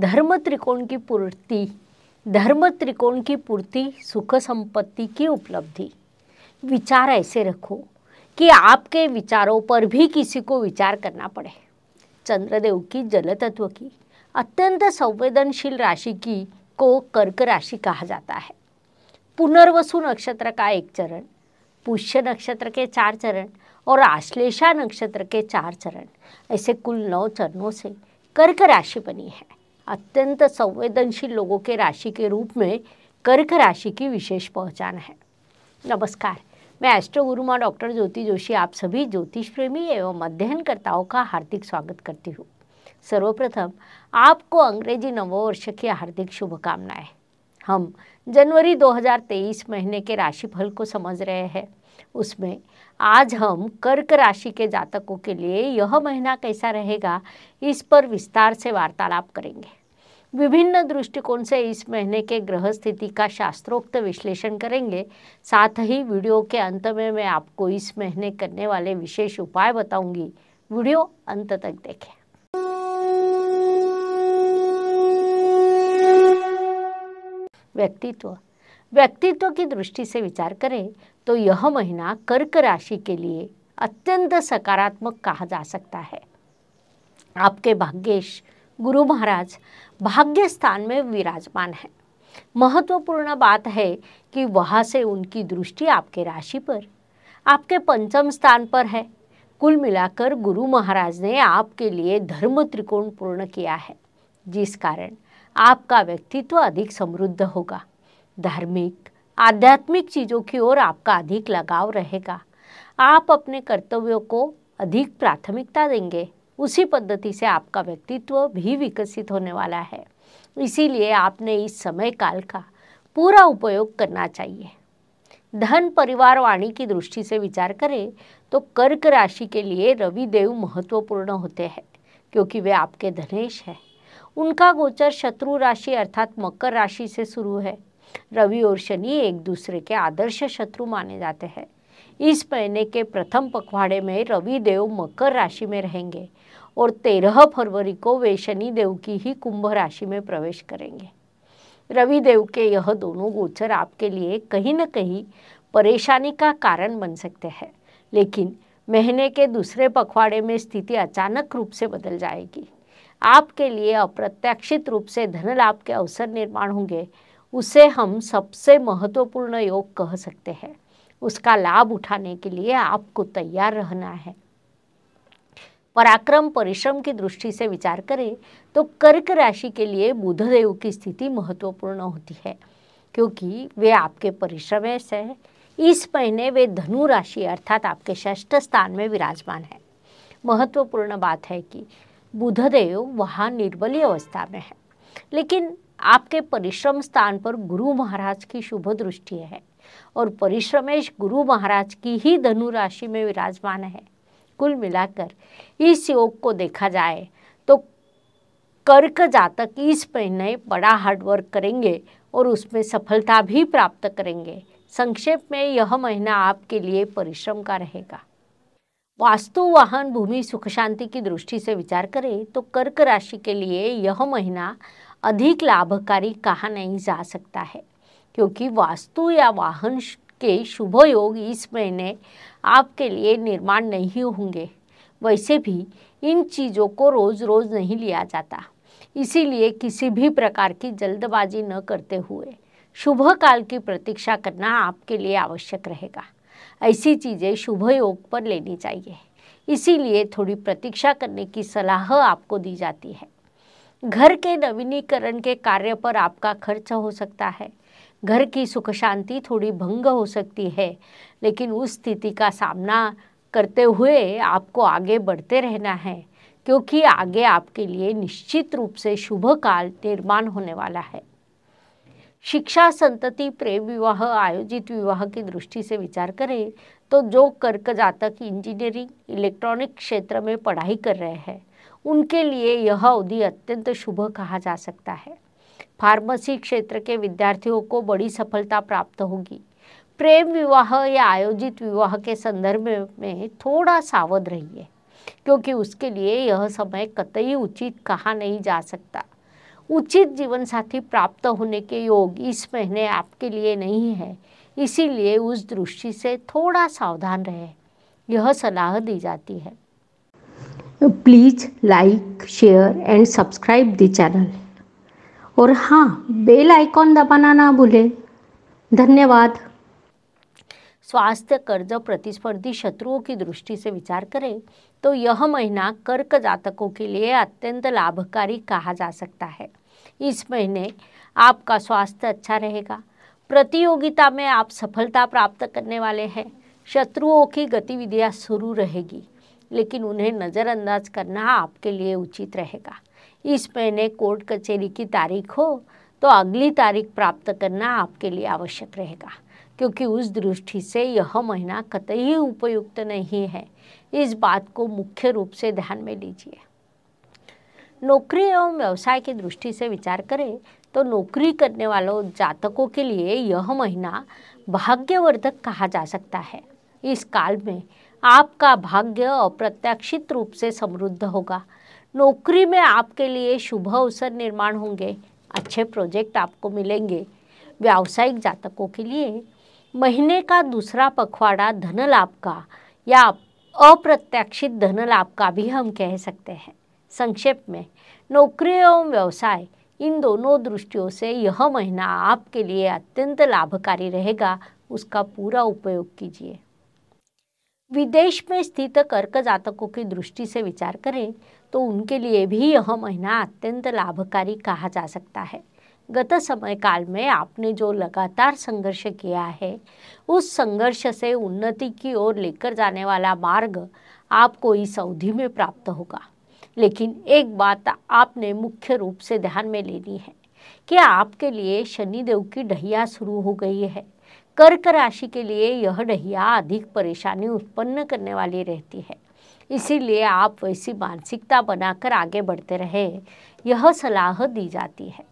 धर्म त्रिकोण की पूर्ति धर्म त्रिकोण की पूर्ति सुख संपत्ति की उपलब्धि विचार ऐसे रखो कि आपके विचारों पर भी किसी को विचार करना पड़े चंद्रदेव की जल तत्व की अत्यंत संवेदनशील राशि की को कर्क राशि कहा जाता है पुनर्वसु नक्षत्र का एक चरण पुष्य नक्षत्र के चार चरण और आश्लेषा नक्षत्र के चार चरण ऐसे कुल नौ चरणों से कर्क राशि बनी है अत्यंत संवेदनशील लोगों के राशि के रूप में कर्क राशि की विशेष पहचान है नमस्कार मैं एस्ट्रो गुरुमा डॉक्टर ज्योति जोशी आप सभी ज्योतिष प्रेमी एवं अध्ययनकर्ताओं का हार्दिक स्वागत करती हूँ सर्वप्रथम आपको अंग्रेजी नववर्ष की हार्दिक शुभकामनाएं हम जनवरी 2023 महीने के राशिफल को समझ रहे हैं उसमें आज हम कर्क राशि के जातकों के लिए यह महीना कैसा रहेगा इस पर विस्तार से वार्तालाप करेंगे विभिन्न दृष्टिकोण से इस महीने के ग्रह स्थिति का शास्त्रोक्त विश्लेषण करेंगे साथ ही वीडियो के अंत में मैं आपको इस महीने करने वाले विशेष उपाय बताऊंगी वीडियो अंत तक देखें व्यक्तित्व व्यक्तित्व की दृष्टि से विचार करें तो यह महीना कर्क राशि के लिए अत्यंत सकारात्मक कहा जा सकता है आपके भाग्येश गुरु महाराज भाग्य स्थान में विराजमान है महत्वपूर्ण बात है कि वहाँ से उनकी दृष्टि आपके राशि पर आपके पंचम स्थान पर है कुल मिलाकर गुरु महाराज ने आपके लिए धर्म त्रिकोण पूर्ण किया है जिस कारण आपका व्यक्तित्व अधिक समृद्ध होगा धार्मिक आध्यात्मिक चीज़ों की ओर आपका अधिक लगाव रहेगा आप अपने कर्तव्यों को अधिक प्राथमिकता देंगे उसी पद्धति से आपका व्यक्तित्व भी विकसित होने वाला है इसीलिए आपने इस समय काल का पूरा उपयोग करना चाहिए धन परिवार वाणी की दृष्टि से विचार करें तो कर्क राशि के लिए रवि देव महत्वपूर्ण होते हैं क्योंकि वे आपके धनेश हैं उनका गोचर शत्रु राशि अर्थात मकर राशि से शुरू है रवि और शनि एक दूसरे के आदर्श शत्रु माने जाते हैं इस महीने के प्रथम पखवाड़े में रविदेव मकर राशि में रहेंगे और तेरह फरवरी को वे शनिदेव की ही कुंभ राशि में प्रवेश करेंगे रविदेव के यह दोनों गोचर आपके लिए कहीं न कहीं परेशानी का कारण बन सकते हैं लेकिन महीने के दूसरे पखवाड़े में स्थिति अचानक रूप से बदल जाएगी आपके लिए अप्रत्याशित रूप से धन लाभ के अवसर निर्माण होंगे उसे हम सबसे महत्वपूर्ण योग कह सकते हैं उसका लाभ उठाने के लिए आपको तैयार रहना है पराक्रम परिश्रम की दृष्टि से विचार करें तो कर्क राशि के लिए बुधदेव की स्थिति महत्वपूर्ण होती है क्योंकि वे आपके परिश्रम से इस महीने वे धनु राशि अर्थात आपके श्रेष्ठ स्थान में विराजमान है महत्वपूर्ण बात है कि बुधदेव वहाँ निर्बली अवस्था में है लेकिन आपके परिश्रम स्थान पर गुरु महाराज की शुभ दृष्टि है और परिश्रमेश गुरु महाराज की ही धनु राशि में विराजमान है कुल मिलाकर इस योग को देखा जाए तो कर्क जातक इस महीने बड़ा हार्डवर्क करेंगे और उसमें सफलता भी प्राप्त करेंगे संक्षेप में यह महीना आपके लिए परिश्रम का रहेगा वास्तु वाहन भूमि सुख शांति की दृष्टि से विचार करें तो कर्क राशि के लिए यह महीना अधिक लाभकारी कहा नहीं जा सकता है क्योंकि वास्तु या वाहन के शुभ योग इस महीने आपके लिए निर्माण नहीं होंगे वैसे भी इन चीज़ों को रोज़ रोज़ नहीं लिया जाता इसीलिए किसी भी प्रकार की जल्दबाजी न करते हुए शुभ काल की प्रतीक्षा करना आपके लिए आवश्यक रहेगा ऐसी चीज़ें शुभ योग पर लेनी चाहिए इसीलिए थोड़ी प्रतीक्षा करने की सलाह आपको दी जाती है घर के नवीनीकरण के कार्य पर आपका खर्च हो सकता है घर की सुख शांति थोड़ी भंग हो सकती है लेकिन उस स्थिति का सामना करते हुए आपको आगे बढ़ते रहना है क्योंकि आगे आपके लिए निश्चित रूप से शुभ काल निर्माण होने वाला है शिक्षा संतति प्रेम विवाह आयोजित विवाह की दृष्टि से विचार करें तो जो कर्क जातक इंजीनियरिंग इलेक्ट्रॉनिक क्षेत्र में पढ़ाई कर रहे हैं उनके लिए यह अवधि अत्यंत शुभ कहा जा सकता है फार्मेसी क्षेत्र के विद्यार्थियों को बड़ी सफलता प्राप्त होगी प्रेम विवाह या आयोजित विवाह के संदर्भ में थोड़ा सावध रहिए क्योंकि उसके लिए यह समय कतई उचित कहा नहीं जा सकता उचित जीवन साथी प्राप्त होने के योग इस महीने आपके लिए नहीं है इसीलिए उस दृष्टि से थोड़ा सावधान रहे यह सलाह दी जाती है please like share and subscribe the channel और हाँ बेल आइकॉन दबाना ना भूलें धन्यवाद स्वास्थ्य कर्ज प्रतिस्पर्धी शत्रुओं की दृष्टि से विचार करें तो यह महीना कर्क जातकों के लिए अत्यंत लाभकारी कहा जा सकता है इस महीने आपका स्वास्थ्य अच्छा रहेगा प्रतियोगिता में आप सफलता प्राप्त करने वाले हैं शत्रुओं की गतिविधियां शुरू रहेगी लेकिन उन्हें नज़रअंदाज करना आपके लिए उचित रहेगा इस महीने कोर्ट कचहरी की तारीख हो तो अगली तारीख प्राप्त करना आपके लिए आवश्यक रहेगा क्योंकि उस दृष्टि से यह महीना कतई उपयुक्त नहीं है इस बात को मुख्य रूप से ध्यान में लीजिए नौकरी एवं व्यवसाय की दृष्टि से विचार करें तो नौकरी करने वालों जातकों के लिए यह महीना भाग्यवर्धक कहा जा सकता है इस काल में आपका भाग्य अप्रत्याशित रूप से समृद्ध होगा नौकरी में आपके लिए शुभ अवसर निर्माण होंगे अच्छे प्रोजेक्ट आपको मिलेंगे व्यावसायिक जातकों के लिए महीने का दूसरा पखवाड़ा धन लाभ का या अप्रत्याशित धन लाभ का भी हम कह सकते हैं संक्षेप में नौकरी एवं व्यवसाय इन दोनों दृष्टियों से यह महीना आपके लिए अत्यंत लाभकारी रहेगा उसका पूरा उपयोग कीजिए विदेश में स्थित कर्क जातकों की दृष्टि से विचार करें तो उनके लिए भी यह महीना अत्यंत लाभकारी कहा जा सकता है गत समय काल में आपने जो लगातार संघर्ष किया है उस संघर्ष से उन्नति की ओर लेकर जाने वाला मार्ग आपको इस अवधि में प्राप्त होगा लेकिन एक बात आपने मुख्य रूप से ध्यान में लेनी है कि आपके लिए शनिदेव की ढहिया शुरू हो गई है कर्क राशि के लिए यह ढहिया अधिक परेशानी उत्पन्न करने वाली रहती है इसीलिए आप वैसी मानसिकता बनाकर आगे बढ़ते रहे यह सलाह दी जाती है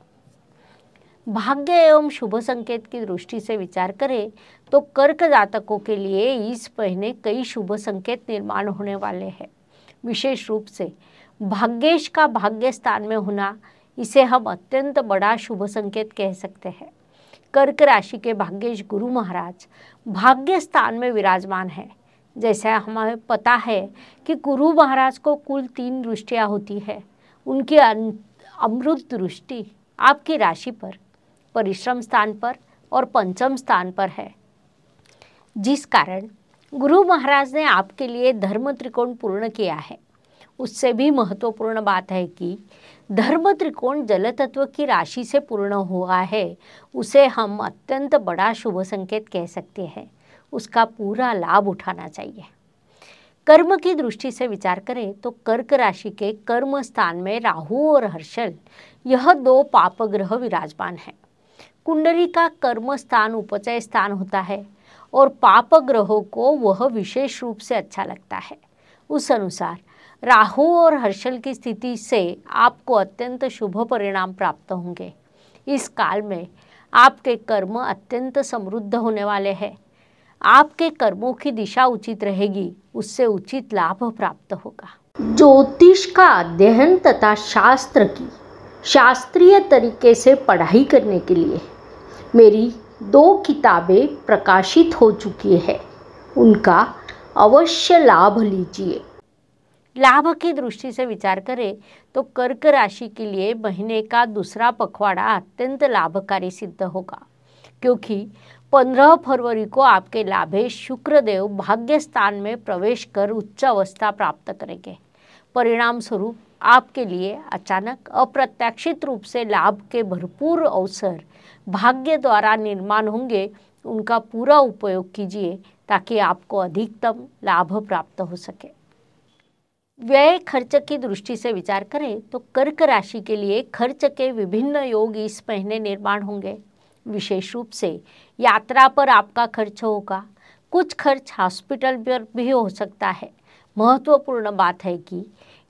भाग्य एवं शुभ संकेत की दृष्टि से विचार करें तो कर्क जातकों के लिए इस महीने कई शुभ संकेत निर्माण होने वाले हैं विशेष रूप से भाग्येश का भाग्य स्थान में होना इसे हम अत्यंत बड़ा शुभ संकेत कह सकते हैं कर्क राशि के भाग्येश गुरु महाराज भाग्य स्थान में विराजमान है जैसा हमें पता है कि गुरु महाराज को कुल तीन दृष्टियाँ होती है उनकी अमृत दृष्टि आपकी राशि पर परिश्रम स्थान पर और पंचम स्थान पर है जिस कारण गुरु महाराज ने आपके लिए धर्म त्रिकोण पूर्ण किया है उससे भी महत्वपूर्ण बात है कि धर्म त्रिकोण जल तत्व की राशि से पूर्ण हुआ है उसे हम अत्यंत बड़ा शुभ संकेत कह सकते हैं उसका पूरा लाभ उठाना चाहिए कर्म की दृष्टि से विचार करें तो कर्क राशि के कर्म स्थान में राहु और हर्षल यह दो पाप ग्रह विराजमान है कुंडली का कर्म स्थान उपचय स्थान होता है और पाप ग्रहों को वह विशेष रूप से अच्छा लगता है उस अनुसार राहु और हर्षल की स्थिति से आपको अत्यंत शुभ परिणाम प्राप्त होंगे इस काल में आपके कर्म अत्यंत समृद्ध होने वाले हैं आपके कर्मों की दिशा उचित रहेगी उससे उचित लाभ प्राप्त होगा ज्योतिष का अध्ययन तथा शास्त्र की शास्त्रीय तरीके से पढ़ाई करने के लिए मेरी दो किताबें प्रकाशित हो चुकी है उनका अवश्य लाभ लीजिए लाभ की दृष्टि से विचार करें तो कर्क राशि के लिए महीने का दूसरा पखवाड़ा अत्यंत लाभकारी सिद्ध होगा क्योंकि पंद्रह फरवरी को आपके लाभे शुक्रदेव भाग्य स्थान में प्रवेश कर उच्च अवस्था प्राप्त करेंगे परिणाम स्वरूप आपके लिए अचानक अप्रत्याशित रूप से लाभ के भरपूर अवसर भाग्य द्वारा निर्माण होंगे उनका पूरा उपयोग कीजिए ताकि आपको अधिकतम लाभ प्राप्त हो सके व्यय खर्च की दृष्टि से विचार करें तो कर्क राशि के लिए खर्च के विभिन्न योग इस महीने निर्माण होंगे विशेष रूप से यात्रा पर आपका खर्च होगा कुछ खर्च हॉस्पिटल पर भी हो सकता है महत्वपूर्ण बात है कि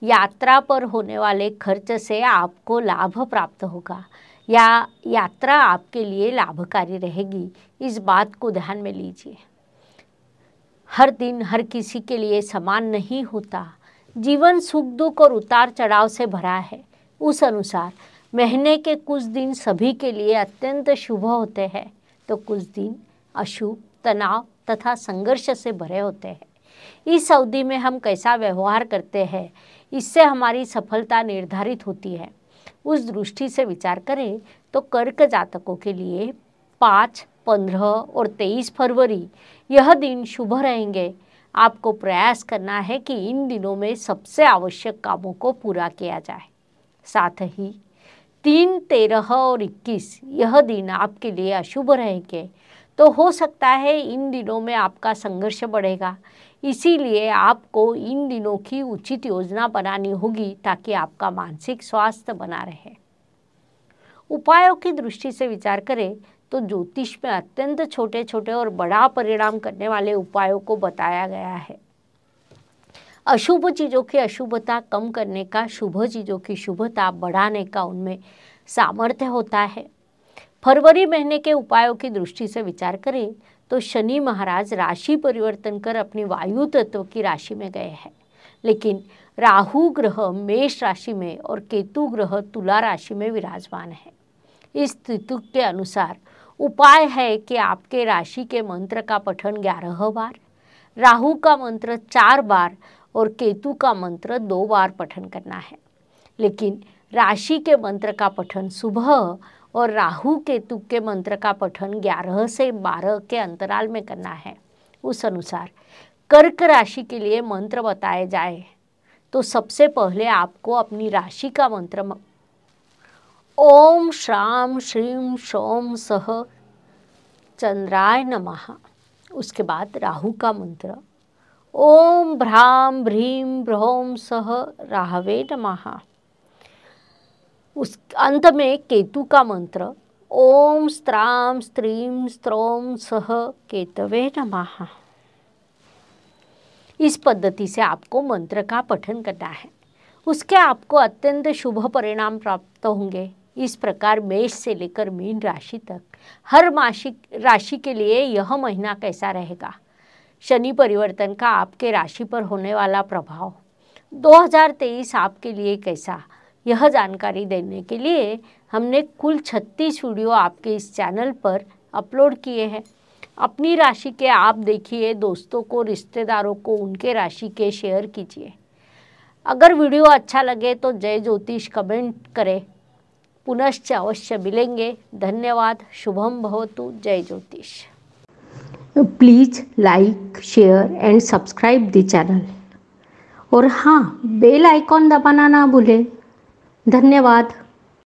यात्रा पर होने वाले खर्च से आपको लाभ प्राप्त होगा या यात्रा आपके लिए लाभकारी रहेगी इस बात को ध्यान में लीजिए हर दिन हर किसी के लिए समान नहीं होता जीवन सुख दुख और उतार चढ़ाव से भरा है उस अनुसार महीने के कुछ दिन सभी के लिए अत्यंत शुभ होते हैं तो कुछ दिन अशुभ तनाव तथा संघर्ष से भरे होते हैं इस अवधि में हम कैसा व्यवहार करते हैं इससे हमारी सफलता निर्धारित होती है उस दृष्टि से विचार करें तो कर्क जातकों के लिए पाँच पंद्रह और तेईस फरवरी यह दिन शुभ रहेंगे आपको प्रयास करना है कि इन दिनों में सबसे आवश्यक कामों को पूरा किया जाए साथ ही तीन तेरह और इक्कीस यह दिन आपके लिए अशुभ रहेंगे तो हो सकता है इन दिनों में आपका संघर्ष बढ़ेगा इसीलिए आपको इन दिनों की उचित योजना बनानी होगी ताकि आपका मानसिक स्वास्थ्य बना रहे उपायों की दृष्टि से विचार करें तो ज्योतिष में अत्यंत छोटे छोटे और बड़ा परिणाम करने वाले उपायों को बताया गया है अशुभ चीज़ों की अशुभता कम करने का शुभ चीज़ों की शुभता बढ़ाने का उनमें सामर्थ्य होता है फरवरी महीने के उपायों की दृष्टि से विचार करें तो शनि महाराज राशि परिवर्तन कर अपनी वायु तत्व की राशि में गए हैं लेकिन राहु ग्रह मेष राशि में और केतु ग्रह तुला राशि में विराजमान है इस स्थिति के अनुसार उपाय है कि आपके राशि के मंत्र का पठन ग्यारह बार राहु का मंत्र चार बार और केतु का मंत्र दो बार पठन करना है लेकिन राशि के मंत्र का पठन सुबह और राहु केतु के मंत्र का पठन 11 से 12 के अंतराल में करना है उस अनुसार कर्क राशि के लिए मंत्र बताए जाए तो सबसे पहले आपको अपनी राशि का मंत्र म... ओम श्राम श्रीम सोम सह चंद्राय नमः उसके बाद राहु का मंत्र ओम भ्राम भ्रीम भ्रोम सह राहवे नमः उस अंत में केतु का मंत्र ओम स्त्राम स्त्रीम स्त्रोम सह केतवे नमः इस पद्धति से आपको मंत्र का पठन करना है उसके आपको अत्यंत शुभ परिणाम प्राप्त होंगे इस प्रकार मेष से लेकर मीन राशि तक हर मासिक राशि के लिए यह महीना कैसा रहेगा शनि परिवर्तन का आपके राशि पर होने वाला प्रभाव 2023 आपके लिए कैसा यह जानकारी देने के लिए हमने कुल 36 वीडियो आपके इस चैनल पर अपलोड किए हैं अपनी राशि के आप देखिए दोस्तों को रिश्तेदारों को उनके राशि के शेयर कीजिए अगर वीडियो अच्छा लगे तो जय ज्योतिष कमेंट करें पुनश्च अवश्य मिलेंगे धन्यवाद शुभम भवतु जय ज्योतिष please like share and subscribe the channel और हाँ बेल आइकॉन दबाना ना भूलें धन्यवाद